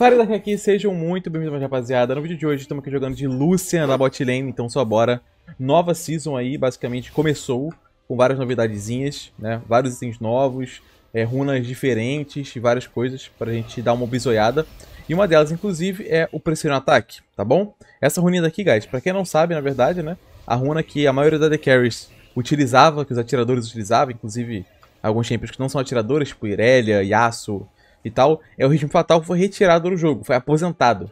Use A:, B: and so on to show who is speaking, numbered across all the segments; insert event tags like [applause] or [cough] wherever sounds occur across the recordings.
A: Fala daqui, aqui, sejam muito bem-vindos, rapaziada. No vídeo de hoje estamos aqui jogando de Lucian na Botlane, então só bora. Nova season aí, basicamente começou com várias novidadezinhas, né? Vários itens novos, é, runas diferentes, e várias coisas pra gente dar uma bisoiada. E uma delas, inclusive, é o precision ataque, tá bom? Essa runinha daqui, guys, pra quem não sabe, na verdade, né? A runa que a maioria da The Carries utilizava, que os atiradores utilizavam, inclusive alguns champions que não são atiradores, tipo Irelia, Yasuo, e tal, é o ritmo fatal foi retirado do jogo, foi aposentado.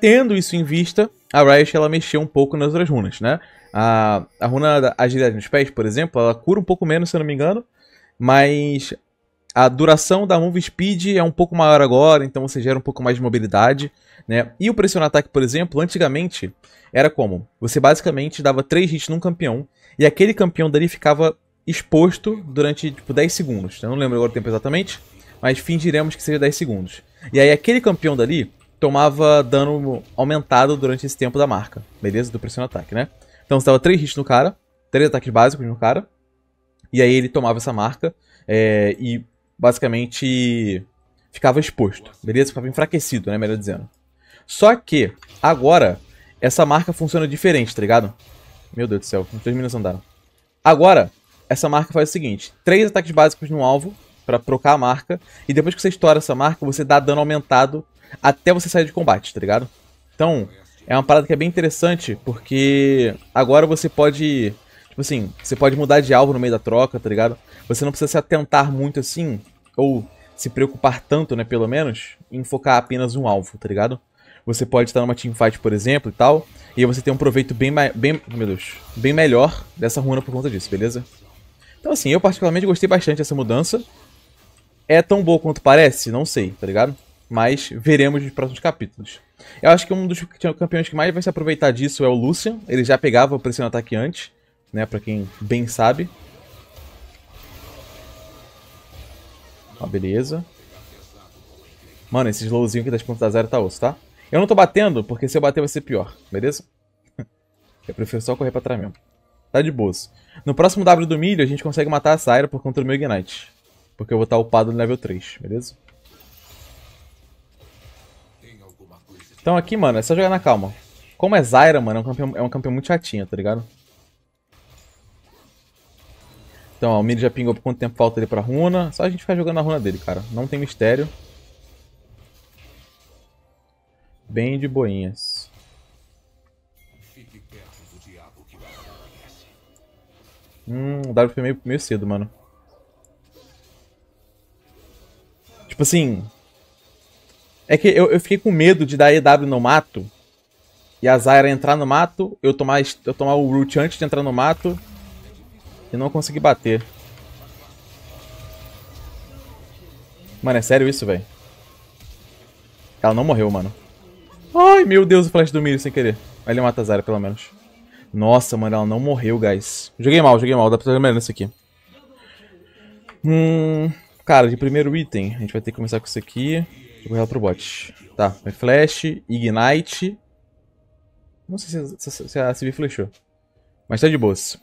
A: Tendo isso em vista, a Riot ela mexeu um pouco nas outras runas, né? A, a runa da agilidade nos pés, por exemplo, ela cura um pouco menos, se eu não me engano, mas a duração da move speed é um pouco maior agora, então você gera um pouco mais de mobilidade, né? E o pressionar ataque, por exemplo, antigamente era como? Você basicamente dava 3 hits num campeão e aquele campeão dali ficava exposto durante tipo 10 segundos. Eu não lembro agora o tempo exatamente, mas fingiremos que seja 10 segundos. E aí aquele campeão dali tomava dano aumentado durante esse tempo da marca, beleza? Do pressiona ataque, né? Então você dava 3 hits no cara, 3 ataques básicos no cara, e aí ele tomava essa marca é, e basicamente ficava exposto, beleza? Ficava enfraquecido, né? Melhor dizendo. Só que, agora, essa marca funciona diferente, tá ligado? Meu Deus do céu, os dois meninos andaram. Agora, essa marca faz o seguinte: três ataques básicos no alvo, para trocar a marca. E depois que você estoura essa marca, você dá dano aumentado até você sair de combate, tá ligado? Então, é uma parada que é bem interessante, porque agora você pode. Tipo assim, você pode mudar de alvo no meio da troca, tá ligado? Você não precisa se atentar muito assim, ou se preocupar tanto, né, pelo menos, em focar apenas um alvo, tá ligado? Você pode estar numa teamfight, por exemplo, e tal, e aí você tem um proveito bem, bem, meu Deus, bem melhor dessa runa por conta disso, beleza? Então assim, eu particularmente gostei bastante dessa mudança, é tão boa quanto parece? Não sei, tá ligado? Mas veremos nos próximos capítulos. Eu acho que um dos campeões que mais vai se aproveitar disso é o Lucian. Ele já pegava o pressão ataque antes, né? Pra quem bem sabe. Ó, beleza. Mano, esse slowzinho aqui das pontas da zero tá osso, tá? Eu não tô batendo, porque se eu bater vai ser pior, beleza? [laughs] eu prefiro só correr pra trás mesmo. Tá de boas. No próximo W do milho, a gente consegue matar a Syra por conta do meu Ignite. Porque eu vou estar upado no level 3, beleza? Então aqui, mano, é só jogar na calma. Como é Zyra, mano, é um campeão, é um campeão muito chatinho, tá ligado? Então, ó, o Miri já pingou por quanto tempo falta ele pra runa. Só a gente ficar jogando a runa dele, cara. Não tem mistério. Bem de boinhas. Hum, o foi meio, meio cedo, mano. Tipo assim. É que eu, eu fiquei com medo de dar EW no mato. E a Zyra entrar no mato, eu tomar, eu tomar o root antes de entrar no mato. E não conseguir bater. Mano, é sério isso, velho? Ela não morreu, mano. Ai, meu Deus, o flash do Miri sem querer. Ele mata a Zyra, pelo menos. Nossa, mano, ela não morreu, guys. Joguei mal, joguei mal. Dá pra melhor isso aqui. Hum... Cara, de primeiro item, a gente vai ter que começar com isso aqui. Deixa eu correr pro bot. Tá, flash, ignite. Não sei se, se, se a CV flechou. Mas tá de boas.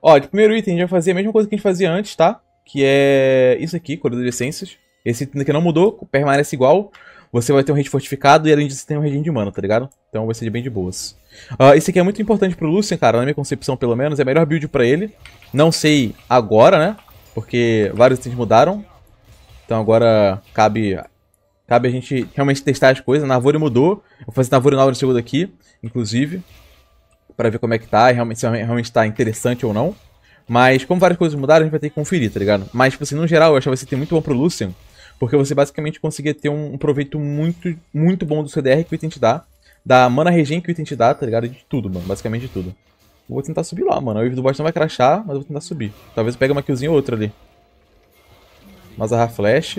A: Ó, de primeiro item, a gente vai fazer a mesma coisa que a gente fazia antes, tá? Que é isso aqui, corredor de essências. Esse item aqui não mudou, permanece igual. Você vai ter um rede fortificado e além disso tem um redinho de mana, tá ligado? Então vai ser bem de boas. Uh, isso aqui é muito importante pro Lucian, cara, na minha concepção pelo menos. É a melhor build pra ele. Não sei agora, né? porque vários itens mudaram. Então agora cabe, cabe a gente realmente testar as coisas. Navori mudou, vou fazer Navori nova no segundo aqui, inclusive, para ver como é que tá, realmente, se realmente tá interessante ou não. Mas como várias coisas mudaram, a gente vai ter que conferir, tá ligado? Mas, tipo assim, no geral, eu achava esse item muito bom pro Lucian, porque você basicamente conseguia ter um, um proveito muito, muito bom do CDR que o item te dá, da mana regen que o item te dá, tá ligado? De tudo, mano, basicamente de tudo. Vou tentar subir lá, mano. O Wave do bot não vai crachar, mas eu vou tentar subir. Talvez pegue uma killzinha ou outra ali. Mazarra flash.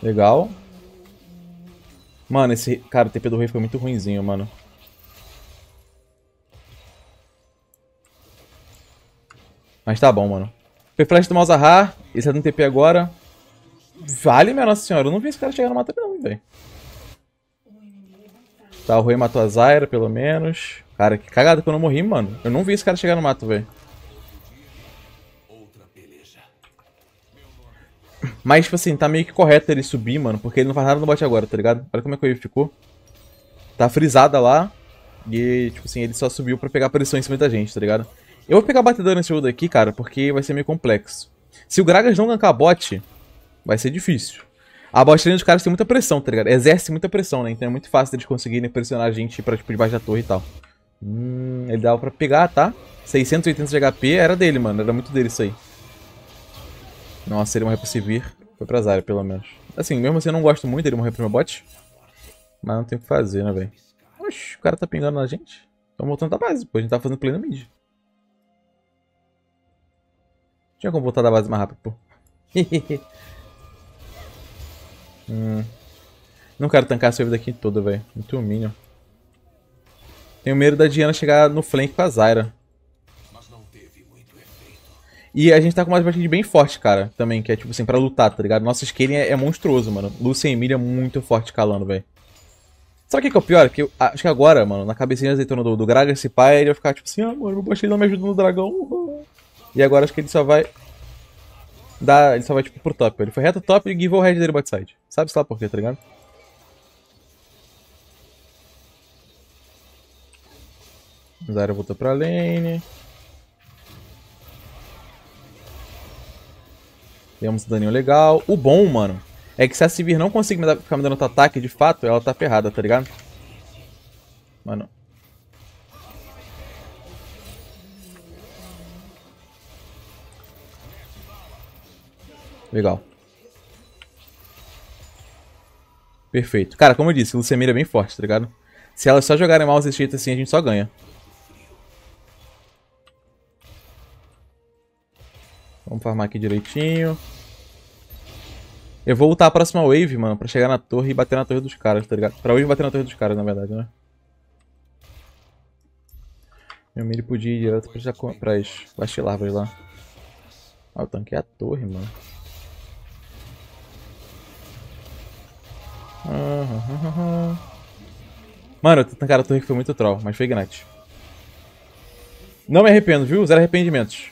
A: Legal. Mano, esse... Cara, o TP do rei foi muito ruinzinho, mano. Mas tá bom, mano. Flash do Malzahar. esse é do TP agora. Vale, minha nossa senhora. Eu não vi esse cara chegar no mata não, velho. Tá, o Rui matou a Zaira, pelo menos. Cara, que cagada que eu não morri, mano. Eu não vi esse cara chegar no mato, velho. Mas, tipo assim, tá meio que correto ele subir, mano. Porque ele não faz nada no bot agora, tá ligado? Olha como é que ele ficou. Tá frisada lá. E, tipo assim, ele só subiu pra pegar pressão em cima da gente, tá ligado? Eu vou pegar batedor nesse jogo daqui, cara, porque vai ser meio complexo. Se o Gragas não gankar bot, vai ser difícil. A bot dos caras tem muita pressão, tá ligado? Exerce muita pressão, né? Então é muito fácil eles conseguirem pressionar a gente pra, tipo, debaixo da torre e tal. Hum, ele dava pra pegar, tá? 680 de HP era dele, mano. Era muito dele isso aí. Nossa, ele morreu pra se vir. Foi pra Zarya, pelo menos. Assim, mesmo assim eu não gosto muito dele morrer pro meu bot. Mas não tem o que fazer, né, velho? Oxi, o cara tá pingando na gente. Tô voltando pra base, pô. A gente tá fazendo plena mid. Tinha como voltar da base mais rápido, pô. [laughs] hum. Não quero tancar essa vida aqui toda, velho. Muito minion. Tenho medo da Diana chegar no flank com a Zyra. E a gente tá com uma partida bem forte, cara, também, que é tipo assim, pra lutar, tá ligado? Nossa scaling é, é monstruoso, mano. Lucian e Emília muito forte calando, velho. Sabe o que é o pior? Que eu, acho que agora, mano, na cabecinha azeitona do, do Graga, esse pai, ele ficar tipo assim, ah, mano, meu baixinho não me ajuda no dragão. [laughs] E agora acho que ele só vai dar, ele só vai tipo pro top. Ele foi reto top e givou o head dele backside. Sabe-se lá por quê, tá ligado? Zara voltou pra lane. Temos daninho legal. O bom, mano, é que se a Sivir não conseguir me dar, ficar me dando outro ataque, de fato, ela tá ferrada, tá ligado? Mano, Legal. Perfeito. Cara, como eu disse, o Lucemir é bem forte, tá ligado? Se elas só jogarem mal os efeitos assim, a gente só ganha. Vamos farmar aqui direitinho. Eu vou lutar a próxima wave, mano, pra chegar na torre e bater na torre dos caras, tá ligado? Pra hoje bater na torre dos caras, na verdade, né? Meu milho podia ir direto pra pras, pras larvas lá. Ah, eu tanquei a torre, mano. Mano, cara, a torre que foi muito troll, mas foi Ignite. Não me arrependo, viu? Zero arrependimentos.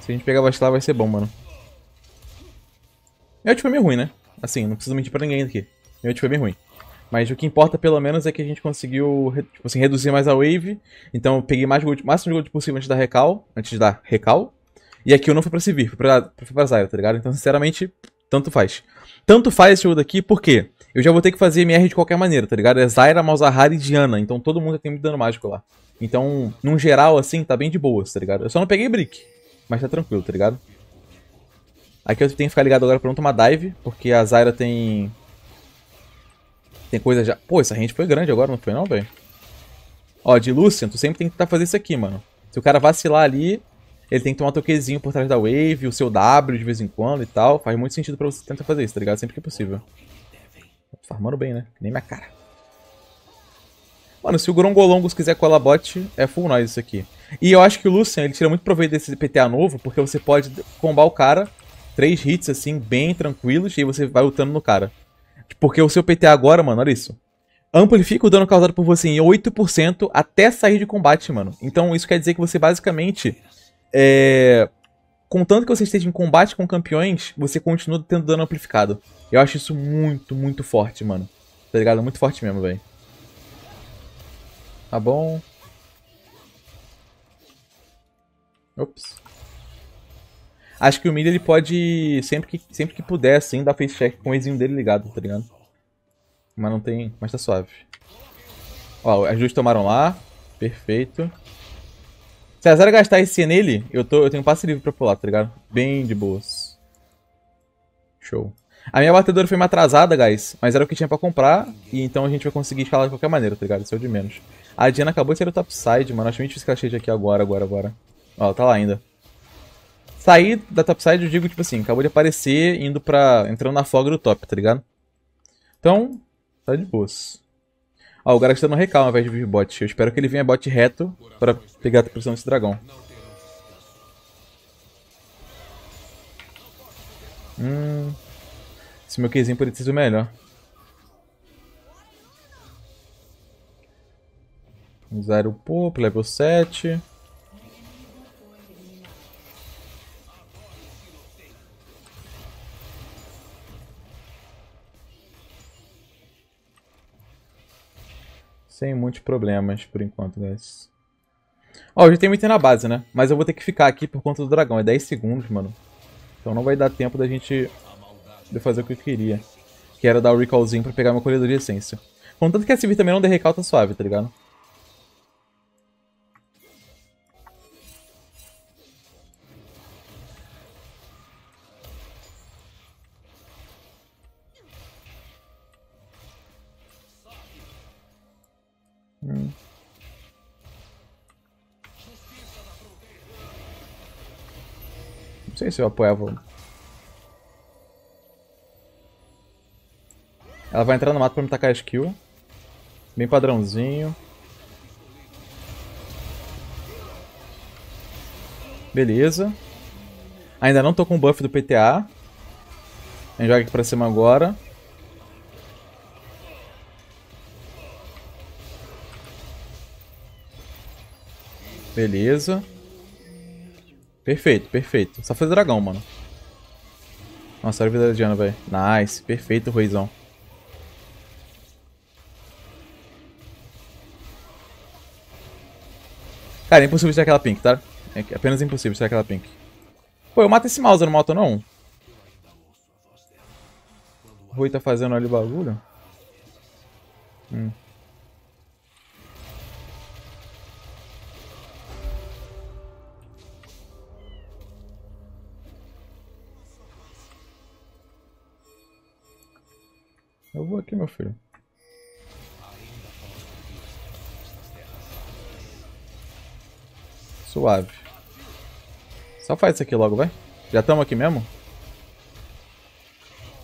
A: Se a gente pegar Vastilar vai ser bom, mano. Meu tipo é meio ruim, né? Assim, não preciso mentir pra ninguém aqui. Meu tipo é meio ruim. Mas o que importa, pelo menos, é que a gente conseguiu tipo assim, reduzir mais a wave. Então eu peguei mais gold, máximo de gold possível antes da recal. Antes da recal. E aqui eu não fui pra Sivir, fui pra, fui pra Zyra, tá ligado? Então, sinceramente, tanto faz. Tanto faz esse jogo daqui, por quê? Eu já vou ter que fazer MR de qualquer maneira, tá ligado? É Zyra, Malzahar e Diana, então todo mundo tem muito dano mágico lá. Então, num geral, assim, tá bem de boas, tá ligado? Eu só não peguei Brick, mas tá tranquilo, tá ligado? Aqui eu tenho que ficar ligado agora pra não tomar dive, porque a Zyra tem... Tem coisa já... Pô, essa range foi grande agora, não foi não, velho? Ó, de Lucian, tu sempre tem que tentar fazer isso aqui, mano. Se o cara vacilar ali, ele tem que tomar um toquezinho por trás da wave, o seu W de vez em quando e tal. Faz muito sentido pra você tentar fazer isso, tá ligado? Sempre que possível. Farmando bem, né? Nem minha cara. Mano, se o Grongolongos quiser colar bot, é full noise isso aqui. E eu acho que o Lucian, ele tira muito proveito desse PTA novo, porque você pode combar o cara, três hits assim, bem tranquilos, e você vai lutando no cara. Porque o seu PTA agora, mano, olha isso. Amplifica o dano causado por você em 8% até sair de combate, mano. Então isso quer dizer que você basicamente é... Contanto que você esteja em combate com campeões, você continua tendo dano amplificado. Eu acho isso muito, muito forte, mano. Tá ligado? Muito forte mesmo, velho. Tá bom. Ops. Acho que o mid ele pode, sempre que, sempre que puder, assim, dar face check com o exinho dele ligado, tá ligado? Mas não tem... Mas tá suave. Ó, as duas tomaram lá. Perfeito. Se a Zara gastar esse nele, eu, tô, eu tenho passe livre pra pular, tá ligado? Bem de boas. Show. A minha batedora foi uma atrasada, guys, mas era o que tinha pra comprar, e então a gente vai conseguir escalar de qualquer maneira, tá ligado? Isso é o de menos. A Diana acabou de sair do topside, mano. Acho muito difícil que ela esteja aqui agora, agora, agora. Ó, tá lá ainda. Saí da topside, eu digo, tipo assim, acabou de aparecer, indo pra... entrando na folga do top, tá ligado? Então, tá de boas. Ó, o Galaxy está no recal ao invés de vir bot. Eu espero que ele venha bot reto para pegar a pressão desse dragão. Hum. Esse meu Qzinho poderia ter sido melhor. Vamos usar o Pop, level 7. Sem muitos problemas, por enquanto, guys. Ó, já tem um item na base, né? Mas eu vou ter que ficar aqui por conta do dragão. É 10 segundos, mano. Então não vai dar tempo da gente... De fazer o que eu queria. Que era dar o recallzinho pra pegar meu colhedor de essência. Contanto que a Sivir também não der recall, tá suave, tá ligado? sei se eu apoiava. Ela vai entrar no mato pra me tacar a skill. Bem padrãozinho. Beleza. Ainda não tô com o buff do PTA. A gente joga aqui pra cima agora. Beleza. Perfeito, perfeito. Só fazer dragão, mano. Nossa, olha a vida da Diana, velho. Nice, perfeito, Ruizão. Cara, é impossível tirar aquela pink, tá? É apenas impossível tirar aquela pink. Pô, eu mato esse mouse, eu não mato não? O Rui tá fazendo ali o bagulho? Hum. Eu vou aqui, meu filho. Suave. Só faz isso aqui logo, vai. Já estamos aqui mesmo?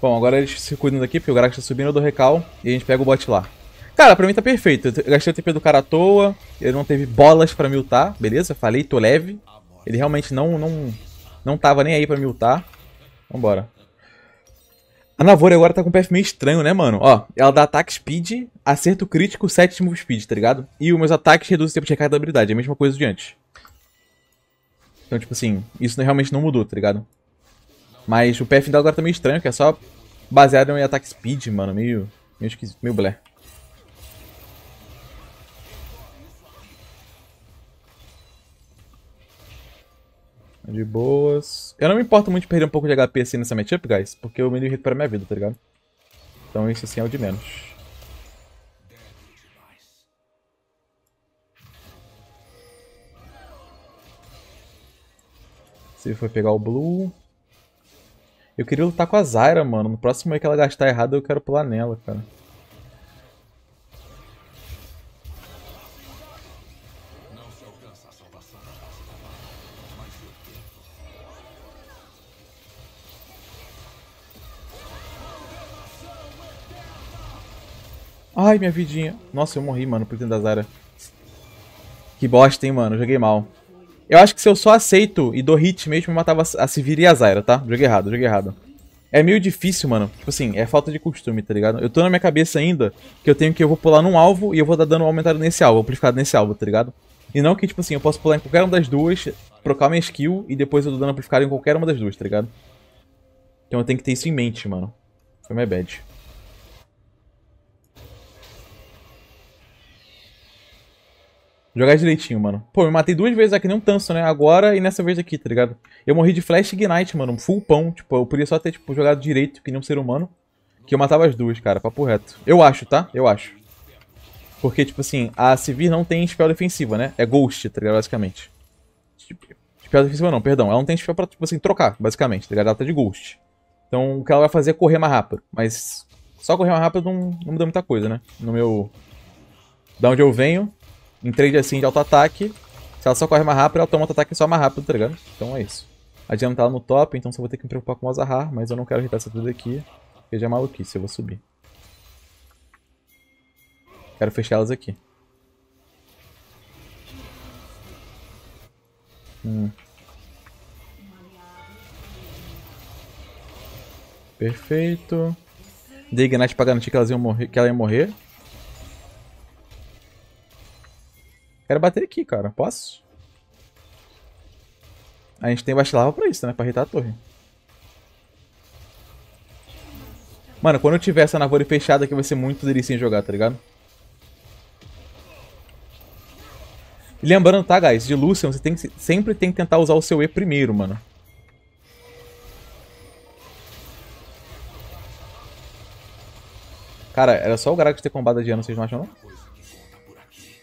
A: Bom, agora eles se cuidam daqui, porque o Grax tá subindo do recal e a gente pega o bot lá. Cara, pra mim tá perfeito. Eu gastei o TP do cara à toa, ele não teve bolas pra miltar, beleza? Falei, tô leve. Ele realmente não, não, não tava nem aí pra miltar. Vambora. A Navori agora tá com um PF meio estranho, né, mano? Ó, ela dá ataque speed, acerto crítico, sétimo speed, tá ligado? E os meus ataques reduzem o tempo de recarga da habilidade, é a mesma coisa de antes. Então, tipo assim, isso realmente não mudou, tá ligado? Mas o PF dela agora tá meio estranho, que é só baseado em ataque speed, mano, meio, meio esquisito, meio blé. De boas. Eu não me importo muito de perder um pouco de HP assim nessa matchup, guys, porque eu me irrito para minha vida, tá ligado? Então isso assim é o de menos. Se for pegar o Blue... Eu queria lutar com a Zyra, mano. No próximo aí que ela gastar errado, eu quero pular nela, cara. Ai, minha vidinha. Nossa, eu morri, mano, por dentro da Zara. Que bosta, hein, mano. Joguei mal. Eu acho que se eu só aceito e dou hit mesmo, eu matava a Sivir e a Zyra, tá? Joguei errado, joguei errado. É meio difícil, mano. Tipo assim, é falta de costume, tá ligado? Eu tô na minha cabeça ainda que eu tenho que eu vou pular num alvo e eu vou dar dano aumentado nesse alvo, amplificado nesse alvo, tá ligado? E não que, tipo assim, eu posso pular em qualquer uma das duas, trocar minha skill e depois eu dou dano amplificado em qualquer uma das duas, tá ligado? Então eu tenho que ter isso em mente, mano. Foi my bad. Jogar direitinho, mano. Pô, eu matei duas vezes aqui, nem um tanso, né? Agora e nessa vez aqui, tá ligado? Eu morri de Flash Ignite, mano. Full pão. Tipo, eu podia só ter, tipo, jogado direito, que nem um ser humano. Que eu matava as duas, cara. Papo reto. Eu acho, tá? Eu acho. Porque, tipo assim, a Sivir não tem spell defensiva, né? É Ghost, tá ligado? Basicamente. Tipo, spell defensiva não, perdão. Ela não tem spell pra, tipo assim, trocar, basicamente, tá ligado? Ela tá de Ghost. Então, o que ela vai fazer é correr mais rápido. Mas só correr mais rápido não, não muda muita coisa, né? No meu... Da onde eu venho, em trade assim de auto-ataque, se ela só corre mais rápido, ela toma auto-ataque só mais rápido, tá ligado? Então é isso. a não ela no top, então só vou ter que me preocupar com o Azahar, mas eu não quero irritar essa tudo aqui, porque já é maluquice, eu vou subir. Quero fechar elas aqui. Hum. Perfeito. Dei Ignite pra garantir que, elas iam morrer, que ela ia morrer. Quero bater aqui, cara. Posso? A gente tem Bastilava pra isso, né? Pra irritar a torre. Mano, quando eu tiver essa Navori fechada aqui vai ser muito delícia jogar, tá ligado? E lembrando, tá, guys? De Lucian, você tem que, sempre tem que tentar usar o seu E primeiro, mano. Cara, era só o Gragas ter combado a Diana, vocês não acham não?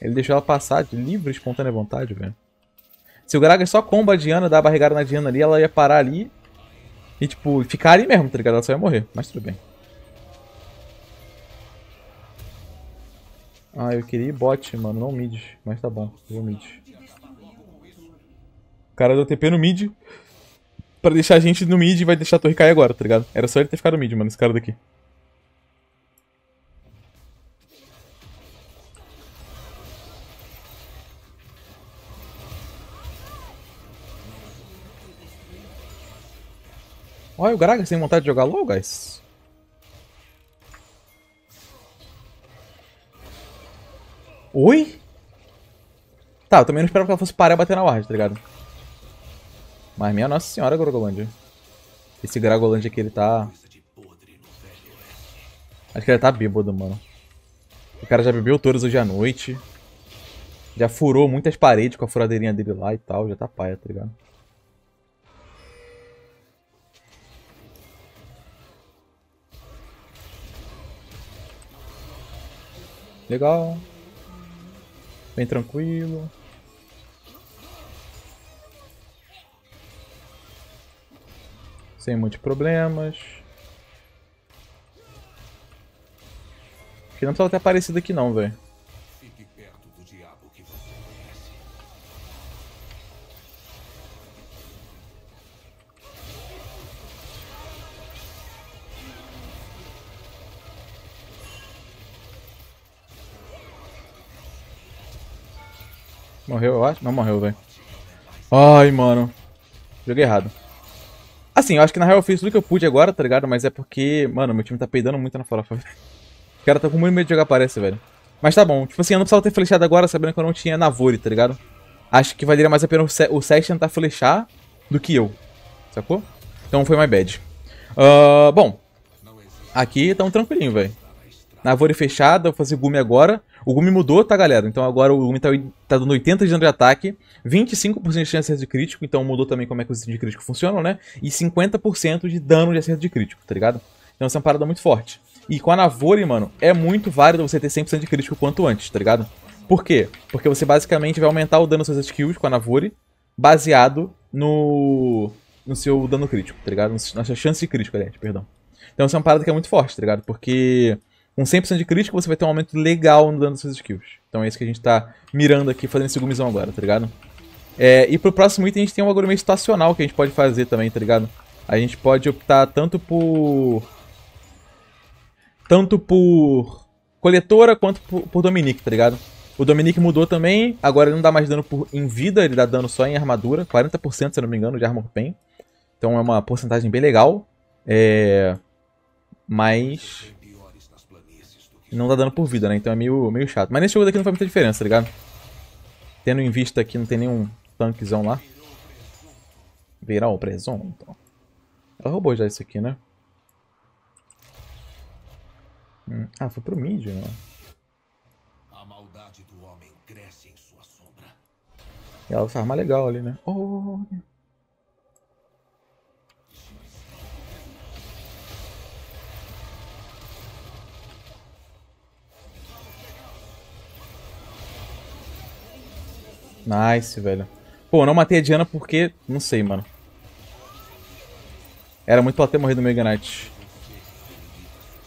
A: Ele deixou ela passar de livre, espontânea vontade, velho. Se o Gragas só comba a Diana, dar a barrigada na Diana ali, ela ia parar ali e, tipo, ficar ali mesmo, tá ligado? Ela só ia morrer, mas tudo bem. Ah, eu queria ir bot, mano, não mid. Mas tá bom, eu vou mid. O cara deu TP no mid pra deixar a gente no mid e vai deixar a torre cair agora, tá ligado? Era só ele ter ficado no mid, mano, esse cara daqui. Olha o Gragas sem vontade de jogar louco, guys. Oi? Tá, eu também não esperava que ela fosse parar e bater na ward, tá ligado? Mas minha nossa senhora, Grogoland. Esse Gragoland aqui, ele tá... Acho que ele tá bêbado, mano. O cara já bebeu todos hoje à noite. Já furou muitas paredes com a furadeirinha dele lá e tal. Já tá paia, tá ligado? Legal. Bem tranquilo. Sem muitos problemas. Que não precisa ter aparecido aqui não, velho. Morreu, eu acho? Não morreu, velho. Ai, mano. Joguei errado. Assim, eu acho que na real eu fiz tudo que eu pude agora, tá ligado? Mas é porque, mano, meu time tá peidando muito na farofa. [laughs] O cara tá com muito medo de jogar, parece, velho. Mas tá bom. Tipo assim, eu não precisava ter flechado agora, sabendo que eu não tinha Navori, tá ligado? Acho que valeria mais a pena o Sesh tentar flechar do que eu. Sacou? Então foi my bad. Uh, bom. Aqui tamo tranquilinho, velho. Navori fechada, vou fazer gume agora. O Gumi mudou, tá, galera? Então agora o Gumi tá, tá dando 80 de dano de ataque, 25% de chance de acerto de crítico, então mudou também como é que os de crítico funcionam, né? E 50% de dano de acerto de crítico, tá ligado? Então essa é uma parada muito forte. E com a Navori, mano, é muito válido você ter 100% de crítico quanto antes, tá ligado? Por quê? Porque você basicamente vai aumentar o dano das suas skills com a Navori, baseado no, no seu dano crítico, tá ligado? Na sua chance de crítico, aliás, perdão. Então essa é uma parada que é muito forte, tá ligado? Porque com 100% de crítica, você vai ter um aumento legal no dano das suas skills. Então é isso que a gente tá mirando aqui, fazendo esse gumizão agora, tá ligado? É, e pro próximo item a gente tem um bagulho meio estacional que a gente pode fazer também, tá ligado? A gente pode optar tanto por... Tanto por coletora quanto por, por Dominique, tá ligado? O Dominique mudou também, agora ele não dá mais dano por, em vida, ele dá dano só em armadura, 40% se não me engano de armor pen. Então é uma porcentagem bem legal. É... Mas e não dá tá dano por vida, né? Então é meio, meio chato. Mas nesse jogo daqui não faz muita diferença, tá ligado? Tendo em vista que não tem nenhum tanquezão lá. Virar o presunto. Ela roubou já isso aqui, né? Hum. Ah, foi pro mid, né? E ela vai legal ali, né? Oh, Nice, velho. Pô, não matei a Diana porque... Não sei, mano. Era muito pra ter morrido no Mega Knight.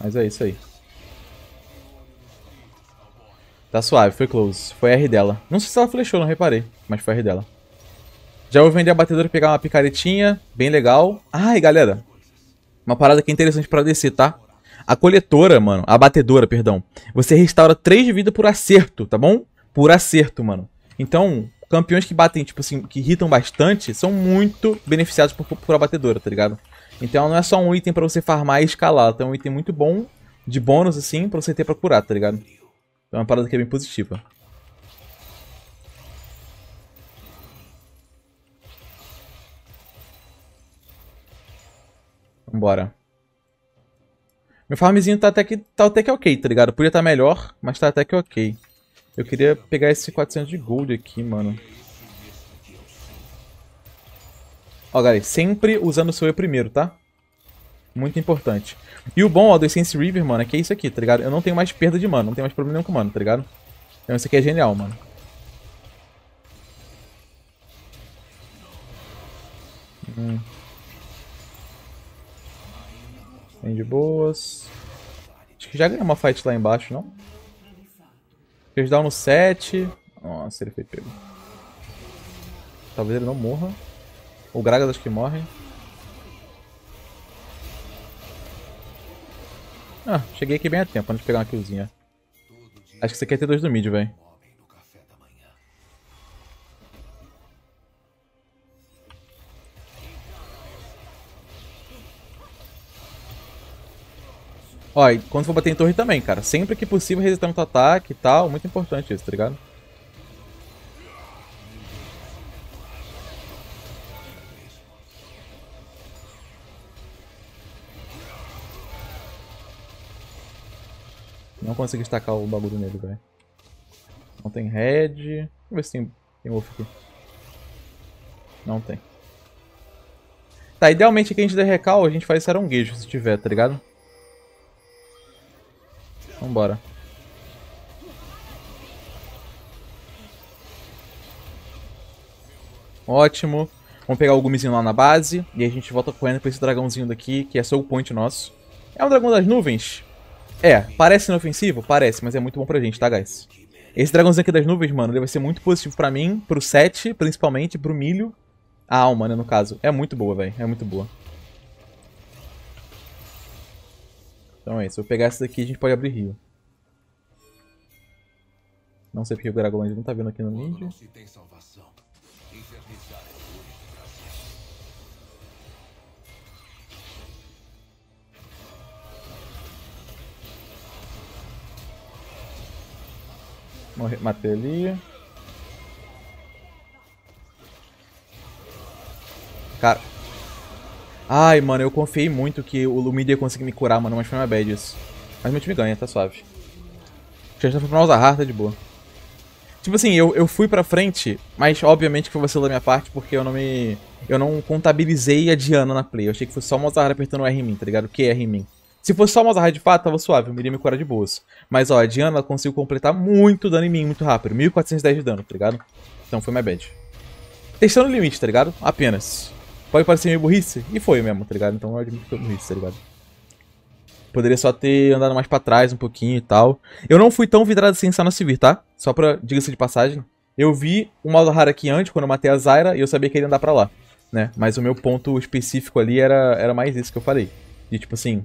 A: Mas é isso aí. Tá suave, foi close. Foi R dela. Não sei se ela flechou, não reparei. Mas foi R dela. Já vou vender a batedora e pegar uma picaretinha. Bem legal. Ai, galera. Uma parada que é interessante pra descer, tá? A coletora, mano. A batedora, perdão. Você restaura 3 de vida por acerto, tá bom? Por acerto, mano. Então, campeões que batem, tipo assim, que irritam bastante, são muito beneficiados por, por batedora, tá ligado? Então não é só um item para você farmar e escalar, então é um item muito bom, de bônus, assim, pra você ter pra curar, tá ligado? Então é uma parada que é bem positiva. Vambora. Meu farmzinho tá até que, tá até que ok, tá ligado? Podia estar tá melhor, mas tá até que ok. Eu queria pegar esse 400 de gold aqui, mano. Ó, galera, sempre usando o seu E primeiro, tá? Muito importante. E o bom, ó, do Essence River, mano, é que é isso aqui, tá ligado? Eu não tenho mais perda de mana, não tenho mais problema nenhum com mana, tá ligado? Então isso aqui é genial, mano. Hum. de boas. Acho que já ganhou uma fight lá embaixo, não? down no 7. Nossa, ele foi pego. Talvez ele não morra. O Gragas acho que morre. Ah, cheguei aqui bem a tempo antes de pegar uma killzinha. Acho que isso aqui é T2 do mid, velho. Ó, e quando for bater em torre também, cara. Sempre que possível resistando o ataque e tal. Muito importante isso, tá ligado? Não consegui destacar o bagulho nele, velho. Não tem red. Deixa eu ver se tem, tem wolf aqui. Não tem. Tá, idealmente aqui a gente der recal, a gente faz isso era um guijo, se tiver, tá ligado? Vambora. Ótimo. Vamos pegar o gumizinho lá na base. E a gente volta correndo pra esse dragãozinho daqui, que é seu point nosso. É um dragão das nuvens? É, parece inofensivo? Parece, mas é muito bom pra gente, tá, guys? Esse dragãozinho aqui das nuvens, mano, ele vai ser muito positivo pra mim, pro set, principalmente, pro milho. A alma, né, no caso. É muito boa, velho. É muito boa. Então é isso. Eu vou pegar essa daqui a gente pode abrir rio. Não sei porque o Gragoland não tá vendo aqui no mid. É Morre, matei ali. Cara, Ai, mano, eu confiei muito que o Lumida ia conseguir me curar, mano, mas foi uma bad isso. Mas meu time ganha, tá suave. Já tá foi pra Alzahar, tá de boa. Tipo assim, eu, eu fui pra frente, mas obviamente que foi vacilo da minha parte, porque eu não me... Eu não contabilizei a Diana na play. Eu achei que fosse só o Mozart apertando o R em mim, tá ligado? O que é R em mim? Se fosse só o Mozart de fato, tava suave, eu iria me curar de boas. Mas ó, a Diana conseguiu completar muito dano em mim, muito rápido. 1410 de dano, tá ligado? Então foi my bad. Testando o limite, tá ligado? Apenas. Pode parecer meio burrice. E foi mesmo, tá ligado? Então eu admito que foi burrice, tá ligado? Poderia só ter andado mais pra trás um pouquinho e tal. Eu não fui tão vidrado assim em Sana Civil, tá? Só pra, diga-se de passagem. Eu vi o Mazahara aqui antes, quando eu matei a Zyra, e eu sabia que ele ia andar pra lá, né? Mas o meu ponto específico ali era, era mais isso que eu falei. De tipo assim...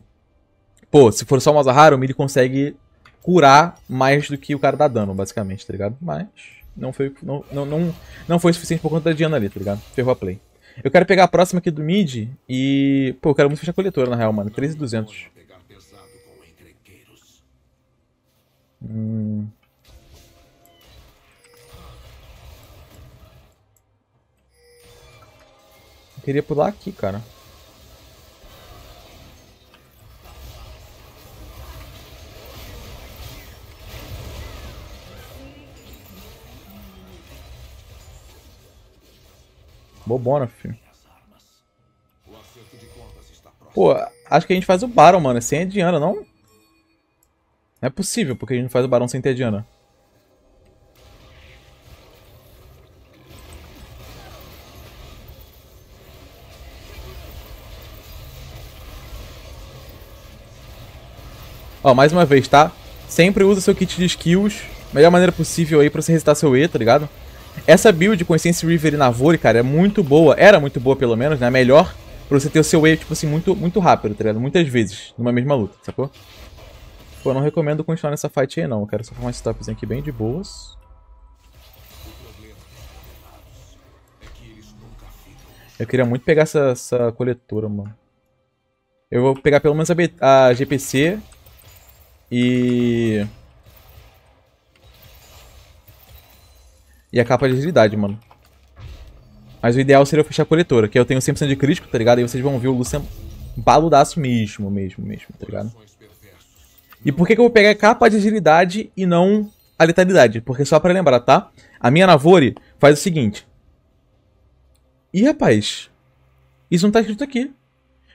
A: Pô, se for só o Mazahara, o Mili consegue curar mais do que o cara dá dano, basicamente, tá ligado? Mas não foi, não, não, não, não foi suficiente por conta da Diana ali, tá ligado? Ferrou a play. Eu quero pegar a próxima aqui do mid e... Pô, eu quero muito fechar a coletora, na real, mano. 3,200. Hum... Eu queria pular aqui, cara. Bobona, filho. Pô, acho que a gente faz o Baron, mano. Sem a Diana, não? Não é possível, porque a gente faz o Barão sem ter a Diana. Ó, mais uma vez, tá? Sempre usa seu kit de skills, melhor maneira possível aí pra você resistar seu E, tá ligado? Essa build com Essence River e Navori, cara, é muito boa. Era muito boa, pelo menos, né? Melhor pra você ter o seu wave, tipo assim, muito, muito rápido, tá ligado? Muitas vezes, numa mesma luta, sacou? Pô, não recomendo continuar nessa fight aí, não. Eu quero só formar esse topzinho aqui bem de boas. Eu queria muito pegar essa, essa coletora, mano. Eu vou pegar pelo menos a, B, a GPC e... e a capa é de agilidade, mano. Mas o ideal seria eu fechar a coletora, que eu tenho 100% de crítico, tá ligado? E vocês vão ver o Lucian baludaço mesmo, mesmo, mesmo, tá ligado? E por que, que eu vou pegar a capa de agilidade e não a letalidade? Porque só pra lembrar, tá? A minha Navori faz o seguinte. Ih, rapaz. Isso não tá escrito aqui.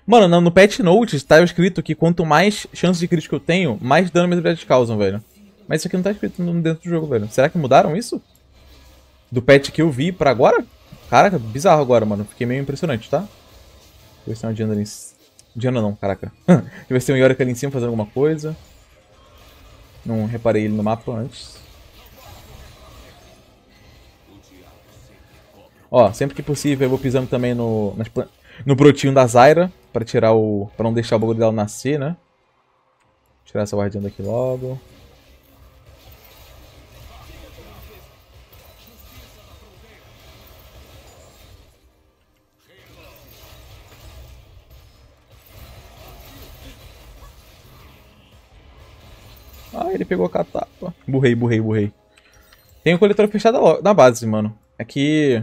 A: Mano, no Pet Notes tá escrito que quanto mais chances de crítico eu tenho, mais dano minhas habilidades causam, velho. Mas isso aqui não tá escrito dentro do jogo, velho. Será que mudaram isso? do patch que eu vi pra agora. Caraca, bizarro agora, mano. Fiquei meio impressionante, tá? Vai ser uma Diana ali em cima. Diana não, caraca. [laughs] Vai ser um Yorick ali em cima fazendo alguma coisa. Não reparei ele no mapa antes. Ó, sempre que possível eu vou pisando também no, nas, no brotinho da Zyra. Pra tirar o... Pra não deixar o bagulho dela nascer, né? tirar essa guardiã daqui logo. Ele pegou a catapa. Burrei, burrei, burrei. Tem o um coletor fechado na base, mano. É que...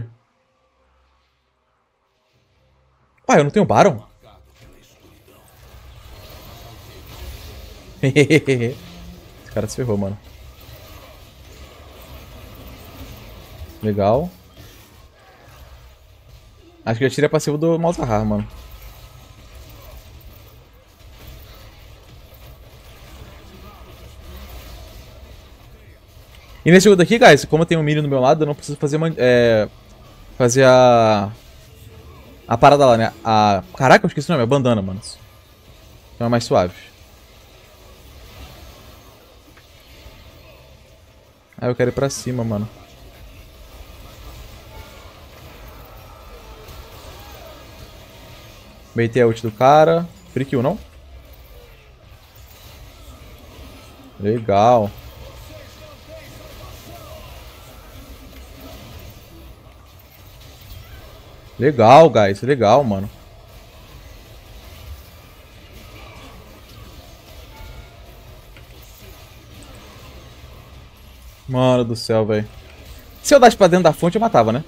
A: Uai, eu não tenho Baron? [laughs] Esse cara se ferrou, mano. Legal. Acho que eu tirei a passiva do Malzahar, mano. E nesse jogo daqui, guys, como eu tenho milho no meu lado, eu não preciso fazer uma, é, fazer a... A parada lá, né? A... Caraca, eu esqueci o nome. é bandana, mano. Então é mais suave. Ah, eu quero ir pra cima, mano. Baitei a ult do cara. Free kill, não? Legal. Legal, guys. Legal, mano. Mano do céu, velho. Se eu dasse pra dentro da fonte, eu matava, né?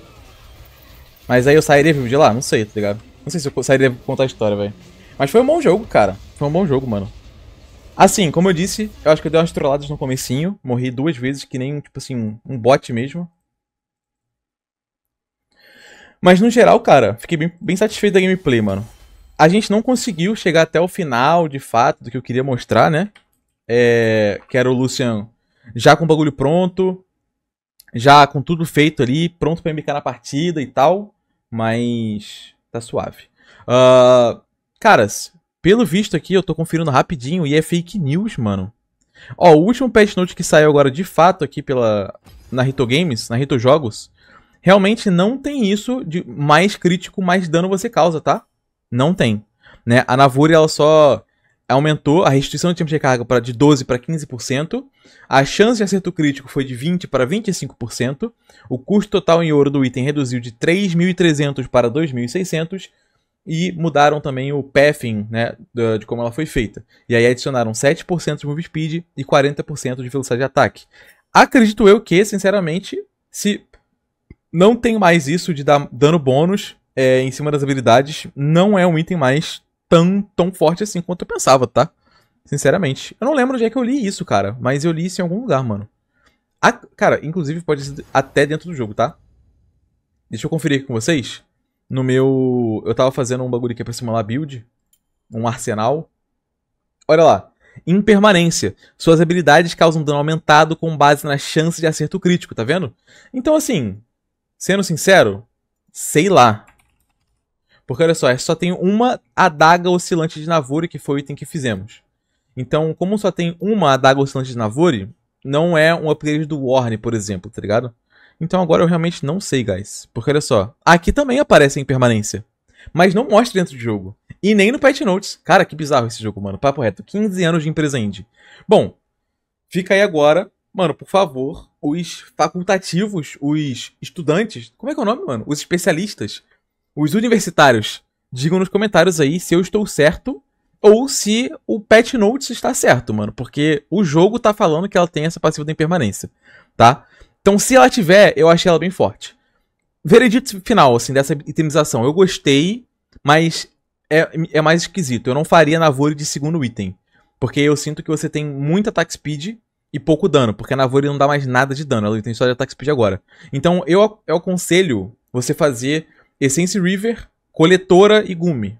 A: Mas aí eu sairia vivo de lá? Não sei, tá ligado? Não sei se eu sairia pra contar a história, velho. Mas foi um bom jogo, cara. Foi um bom jogo, mano. Assim, como eu disse, eu acho que eu dei umas trolladas no comecinho. Morri duas vezes, que nem, tipo assim, um, um bot mesmo. Mas no geral, cara, fiquei bem, bem satisfeito da gameplay, mano. A gente não conseguiu chegar até o final, de fato, do que eu queria mostrar, né? É, que era o Lucian já com o bagulho pronto, já com tudo feito ali, pronto para MK na partida e tal, mas tá suave. Uh, caras, pelo visto aqui, eu tô conferindo rapidinho e é fake news, mano. Ó, o último patch note que saiu agora de fato aqui pela na Rito Games, na Rito Jogos, realmente não tem isso de mais crítico, mais dano você causa, tá? Não tem. Né? A Navuri, ela só aumentou a restrição de tempo de recarga pra, de 12% para 15%, a chance de acerto crítico foi de 20% para 25%, o custo total em ouro do item reduziu de 3.300 para 2.600, e mudaram também o pathing, né, de como ela foi feita. E aí adicionaram 7% de move speed e 40% de velocidade de ataque. Acredito eu que, sinceramente, se não tem mais isso de dar dano bônus é, em cima das habilidades. Não é um item mais tão, tão forte assim quanto eu pensava, tá? Sinceramente. Eu não lembro onde é que eu li isso, cara. Mas eu li isso em algum lugar, mano. A, cara, inclusive pode ser até dentro do jogo, tá? Deixa eu conferir aqui com vocês. No meu... Eu tava fazendo um bagulho aqui pra simular build. Um arsenal. Olha lá. Impermanência. Suas habilidades causam dano aumentado com base na chance de acerto crítico, tá vendo? Então, assim, Sendo sincero, sei lá. Porque olha só, é só tem uma adaga oscilante de Navori, que foi o item que fizemos. Então, como só tem uma adaga oscilante de Navori, não é um upgrade do Warne, por exemplo, tá ligado? Então agora eu realmente não sei, guys. Porque olha só, aqui também aparece em permanência. Mas não mostra dentro do jogo. E nem no Patch Notes. Cara, que bizarro esse jogo, mano. Papo reto. 15 anos de empresa indie. Bom, fica aí agora. Mano, por favor, os facultativos, os estudantes, como é que é o nome, mano? Os especialistas, os universitários, digam nos comentários aí se eu estou certo ou se o patch notes está certo, mano, porque o jogo tá falando que ela tem essa passiva da impermanência, tá? Então, se ela tiver, eu achei ela bem forte. Veredito final, assim, dessa itemização. Eu gostei, mas é, é mais esquisito. Eu não faria na de segundo item. Porque eu sinto que você tem muito attack speed e pouco dano, porque a Navori não dá mais nada de dano, ela tem só de ataque speed agora. Então eu, eu aconselho você fazer Essence River, Coletora e Gumi.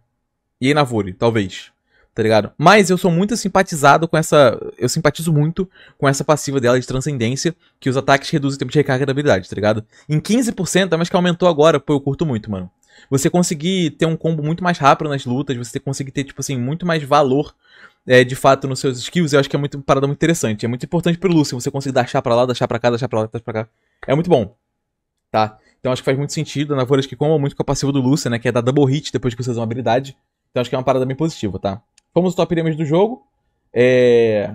A: E Navori, talvez. Tá ligado? Mas eu sou muito simpatizado com essa. Eu simpatizo muito com essa passiva dela de transcendência, que os ataques reduzem o tempo de recarga da habilidade, tá ligado? Em 15%, é mais que aumentou agora, pô, eu curto muito, mano você conseguir ter um combo muito mais rápido nas lutas, você conseguir ter, tipo assim, muito mais valor é, de fato nos seus skills, eu acho que é muito, uma parada muito interessante. É muito importante pro Lucian você conseguir dar chá pra lá, dar chá pra cá, dar chá pra lá, dar chá pra cá. É muito bom. Tá? Então acho que faz muito sentido. A acho que coma muito com a passiva do Lucian, né? Que é dar double hit depois que você usa uma habilidade. Então acho que é uma parada bem positiva, tá? Fomos o top damage do jogo. É.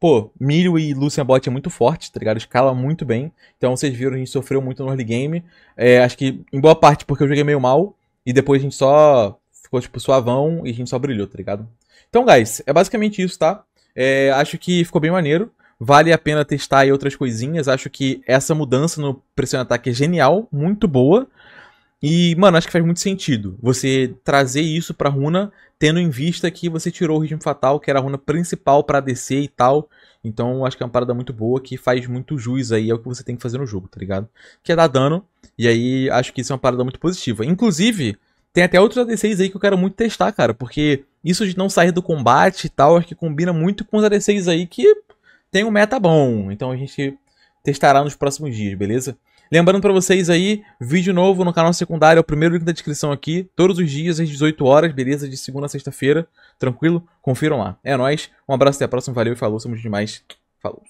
A: Pô, Milho e Lucian Bot é muito forte, tá ligado? Escala muito bem. Então vocês viram, a gente sofreu muito no early game. É, acho que em boa parte porque eu joguei meio mal. E depois a gente só ficou, tipo, suavão e a gente só brilhou, tá ligado? Então, guys, é basicamente isso, tá? É, acho que ficou bem maneiro. Vale a pena testar aí outras coisinhas. Acho que essa mudança no pressão ataque é genial, muito boa. E, mano, acho que faz muito sentido você trazer isso pra runa, tendo em vista que você tirou o ritmo fatal, que era a runa principal para descer e tal. Então, acho que é uma parada muito boa que faz muito juiz aí ao é que você tem que fazer no jogo, tá ligado? Que é dar dano. E aí, acho que isso é uma parada muito positiva. Inclusive, tem até outros ADCs aí que eu quero muito testar, cara, porque isso de não sair do combate e tal, acho que combina muito com os ADCs aí que tem um meta bom. Então a gente testará nos próximos dias, beleza? Lembrando para vocês aí, vídeo novo no canal secundário, é o primeiro link da descrição aqui, todos os dias às 18 horas, beleza? De segunda a sexta-feira, tranquilo? Confiram lá. É nós. um abraço, até a próxima, valeu e falou, somos demais. Falou.